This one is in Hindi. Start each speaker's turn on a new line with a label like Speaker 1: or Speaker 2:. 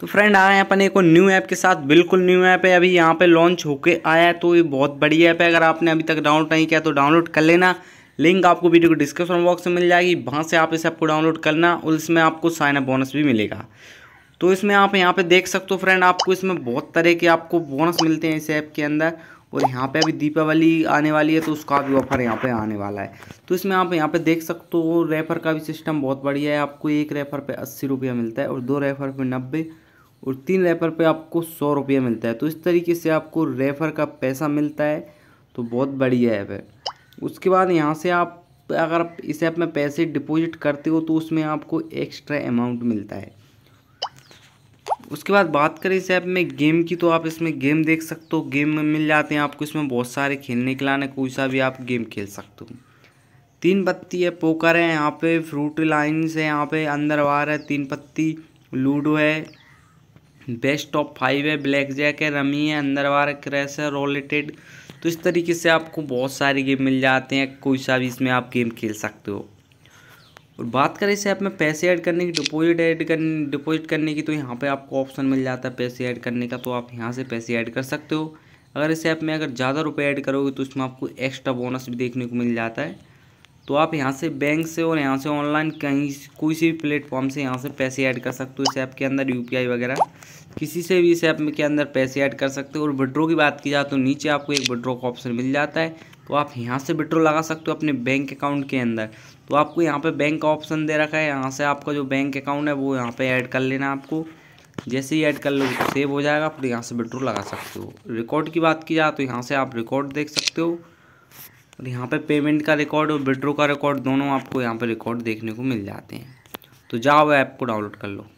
Speaker 1: तो फ्रेंड आए हैं अपने को न्यू ऐप के साथ बिल्कुल न्यू ऐप है अभी यहाँ पे लॉन्च होके आया है तो ये बहुत बढ़िया ऐप है अगर आपने अभी तक डाउनलोड नहीं किया तो डाउनलोड कर लेना लिंक आपको वीडियो को डिस्क्रिप्शन बॉक्स में मिल जाएगी वहाँ से आप इस ऐप को डाउनलोड करना और इसमें आपको साइन अप बोनस भी मिलेगा तो इसमें आप यहाँ पर देख सकते हो फ्रेंड आपको इसमें बहुत तरह के आपको बोनस मिलते हैं इस ऐप के अंदर और यहाँ पे अभी दीपावली आने वाली है तो उसका भी ऑफर यहाँ पे आने वाला है तो इसमें आप यहाँ पे देख सकते हो रेफर का भी सिस्टम बहुत बढ़िया है आपको एक रेफर पे अस्सी रुपया मिलता है और दो रेफर पे नब्बे और तीन रेफर पे आपको सौ रुपये मिलता है तो इस तरीके से आपको रेफर का पैसा मिलता है तो बहुत बढ़िया ऐप है उसके बाद यहाँ से आप अगर आप इस ऐप में पैसे डिपॉजिट करते हो तो उसमें आपको एक्स्ट्रा अमाउंट मिलता है उसके बाद बात करें इस ऐप में गेम की तो आप इसमें गेम देख सकते हो गेम में मिल जाते हैं आपको इसमें बहुत सारे खेलने के लाने कोई सा भी आप गेम खेल सकते हो तीन पत्ती है पोकर है यहाँ पे फ्रूट लाइन्स है यहाँ पे अंदर वार है तीन पत्ती लूडो है बेस्ट टॉप फाइव है ब्लैक जैक है रमी है अंदर बार क्रैस है रोलेटेड तो इस तरीके से आपको बहुत सारे गेम मिल जाते हैं कोई सा भी इसमें आप गेम खेल सकते हो और बात करें इस ऐप में पैसे ऐड करने की डिपॉजिट ऐड करने डिपॉजिट करने की तो यहाँ पे आपको ऑप्शन मिल जाता है पैसे ऐड करने का तो आप यहाँ से पैसे ऐड कर सकते हो अगर इस ऐप में अगर ज़्यादा रुपये ऐड करोगे तो इसमें आपको एक्स्ट्रा बोनस भी देखने को मिल जाता है तो आप यहाँ से बैंक से और यहाँ से ऑनलाइन कहीं कोई से भी प्लेटफॉर्म से यहाँ से पैसे ऐड कर सकते हो इस ऐप के अंदर यू वगैरह किसी से भी इस ऐप में के अंदर पैसे ऐड कर सकते हो और विड्रो की बात की जाए तो नीचे आपको एक विड्रो का ऑप्शन मिल जाता है तो आप यहाँ से विड्रो लगा सकते हो अपने बैंक अकाउंट के अंदर तो आपको यहाँ पे बैंक का ऑप्शन दे रखा है यहाँ से आपका जो बैंक अकाउंट है वो यहाँ पे ऐड कर लेना आपको जैसे ही ऐड कर लो सेव तो हो जाएगा फिर यहाँ से विड्रो लगा सकते हो रिकॉर्ड की बात की जाए तो यहाँ से आप रिकॉर्ड देख सकते हो और यहाँ पर पेमेंट का रिकॉर्ड और विड्रो का रिकॉर्ड दोनों आपको यहाँ पर रिकॉर्ड देखने को मिल जाते हैं तो जाओ ऐप को डाउनलोड कर लो